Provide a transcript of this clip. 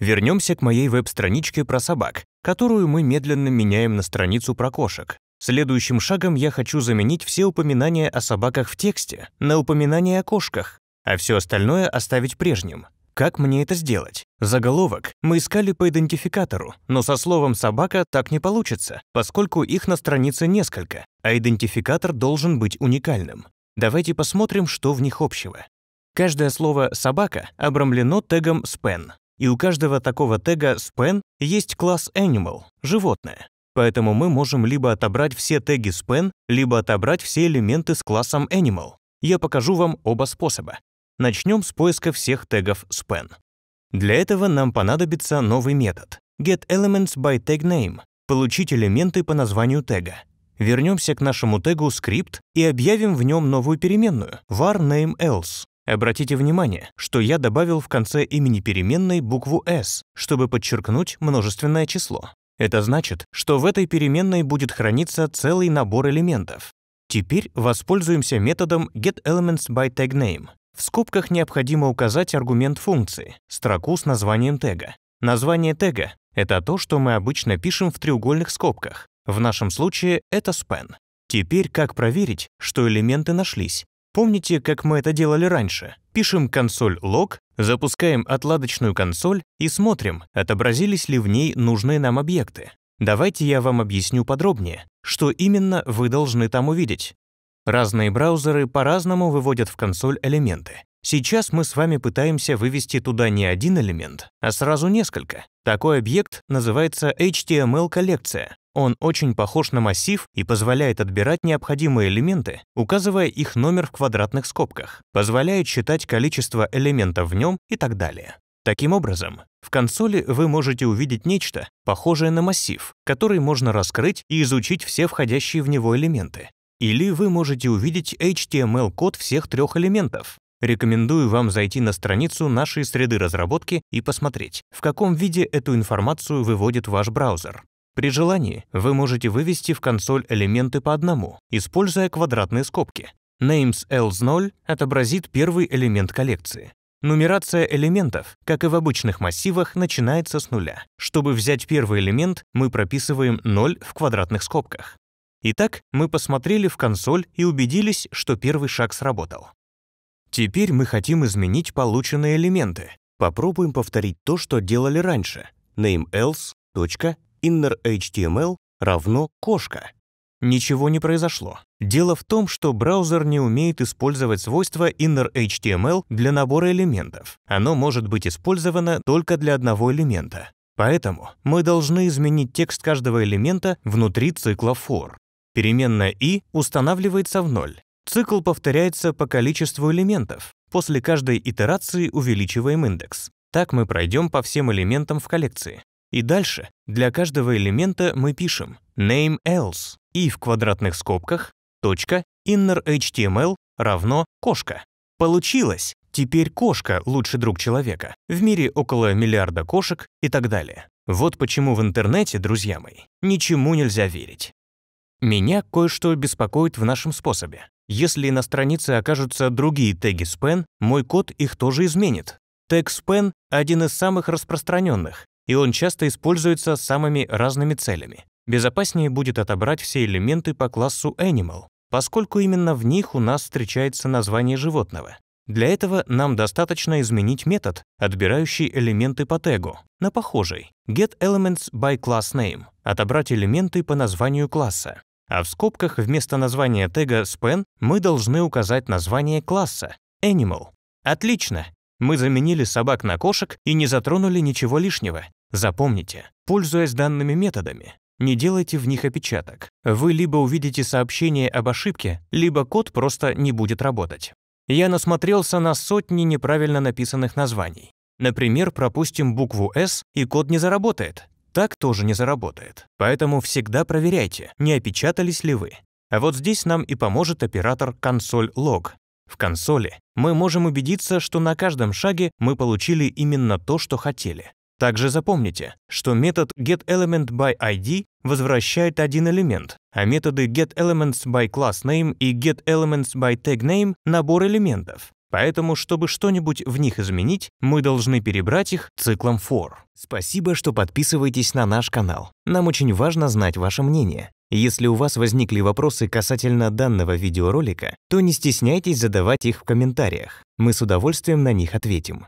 Вернемся к моей веб-страничке про собак, которую мы медленно меняем на страницу про кошек. Следующим шагом я хочу заменить все упоминания о собаках в тексте на упоминания о кошках, а все остальное оставить прежним. Как мне это сделать? Заголовок мы искали по идентификатору, но со словом «собака» так не получится, поскольку их на странице несколько, а идентификатор должен быть уникальным. Давайте посмотрим, что в них общего. Каждое слово «собака» обрамлено тегом «span» и у каждого такого тега span есть класс animal – животное. Поэтому мы можем либо отобрать все теги span, либо отобрать все элементы с классом animal. Я покажу вам оба способа. Начнем с поиска всех тегов span. Для этого нам понадобится новый метод getElementsByTagName – получить элементы по названию тега. Вернемся к нашему тегу script и объявим в нем новую переменную var name Обратите внимание, что я добавил в конце имени переменной букву s, чтобы подчеркнуть множественное число. Это значит, что в этой переменной будет храниться целый набор элементов. Теперь воспользуемся методом getElementsByTagName. В скобках необходимо указать аргумент функции, строку с названием тега. Название тега — это то, что мы обычно пишем в треугольных скобках. В нашем случае это span. Теперь как проверить, что элементы нашлись? Помните, как мы это делали раньше? Пишем консоль log, запускаем отладочную консоль и смотрим, отобразились ли в ней нужные нам объекты. Давайте я вам объясню подробнее, что именно вы должны там увидеть. Разные браузеры по-разному выводят в консоль элементы. Сейчас мы с вами пытаемся вывести туда не один элемент, а сразу несколько. Такой объект называется HTML-коллекция. Он очень похож на массив и позволяет отбирать необходимые элементы, указывая их номер в квадратных скобках, позволяет считать количество элементов в нем и так далее. Таким образом, в консоли вы можете увидеть нечто, похожее на массив, который можно раскрыть и изучить все входящие в него элементы. Или вы можете увидеть HTML-код всех трех элементов. Рекомендую вам зайти на страницу нашей среды разработки и посмотреть, в каком виде эту информацию выводит ваш браузер. При желании вы можете вывести в консоль элементы по одному, используя квадратные скобки. Names Else0 отобразит первый элемент коллекции. Нумерация элементов, как и в обычных массивах, начинается с нуля. Чтобы взять первый элемент, мы прописываем 0 в квадратных скобках. Итак, мы посмотрели в консоль и убедились, что первый шаг сработал. Теперь мы хотим изменить полученные элементы. Попробуем повторить то, что делали раньше. Name else inner.html эм равно кошка. Ничего не произошло. Дело в том, что браузер не умеет использовать свойство inner.html эм для набора элементов. Оно может быть использовано только для одного элемента. Поэтому мы должны изменить текст каждого элемента внутри цикла for. Переменная i устанавливается в ноль. Цикл повторяется по количеству элементов. После каждой итерации увеличиваем индекс. Так мы пройдем по всем элементам в коллекции. И дальше для каждого элемента мы пишем name else и в квадратных скобках точка innerHTML равно кошка. Получилось! Теперь кошка – лучший друг человека. В мире около миллиарда кошек и так далее. Вот почему в интернете, друзья мои, ничему нельзя верить. Меня кое-что беспокоит в нашем способе. Если на странице окажутся другие теги span, мой код их тоже изменит. Тег span – один из самых распространенных, и он часто используется с самыми разными целями. Безопаснее будет отобрать все элементы по классу Animal, поскольку именно в них у нас встречается название животного. Для этого нам достаточно изменить метод, отбирающий элементы по тегу, на похожий getElementsByClassName, отобрать элементы по названию класса. А в скобках вместо названия тега span мы должны указать название класса animal. Отлично! Мы заменили собак на кошек и не затронули ничего лишнего. Запомните, пользуясь данными методами, не делайте в них опечаток. Вы либо увидите сообщение об ошибке, либо код просто не будет работать. Я насмотрелся на сотни неправильно написанных названий. Например, пропустим букву S и код не заработает. Так тоже не заработает. Поэтому всегда проверяйте, не опечатались ли вы. А вот здесь нам и поможет оператор консоль log. В консоли мы можем убедиться, что на каждом шаге мы получили именно то, что хотели. Также запомните, что метод getElementById возвращает один элемент, а методы getElementsByClassName и getElementsByTagName — набор элементов. Поэтому, чтобы что-нибудь в них изменить, мы должны перебрать их циклом for. Спасибо, что подписываетесь на наш канал. Нам очень важно знать ваше мнение. Если у вас возникли вопросы касательно данного видеоролика, то не стесняйтесь задавать их в комментариях. Мы с удовольствием на них ответим.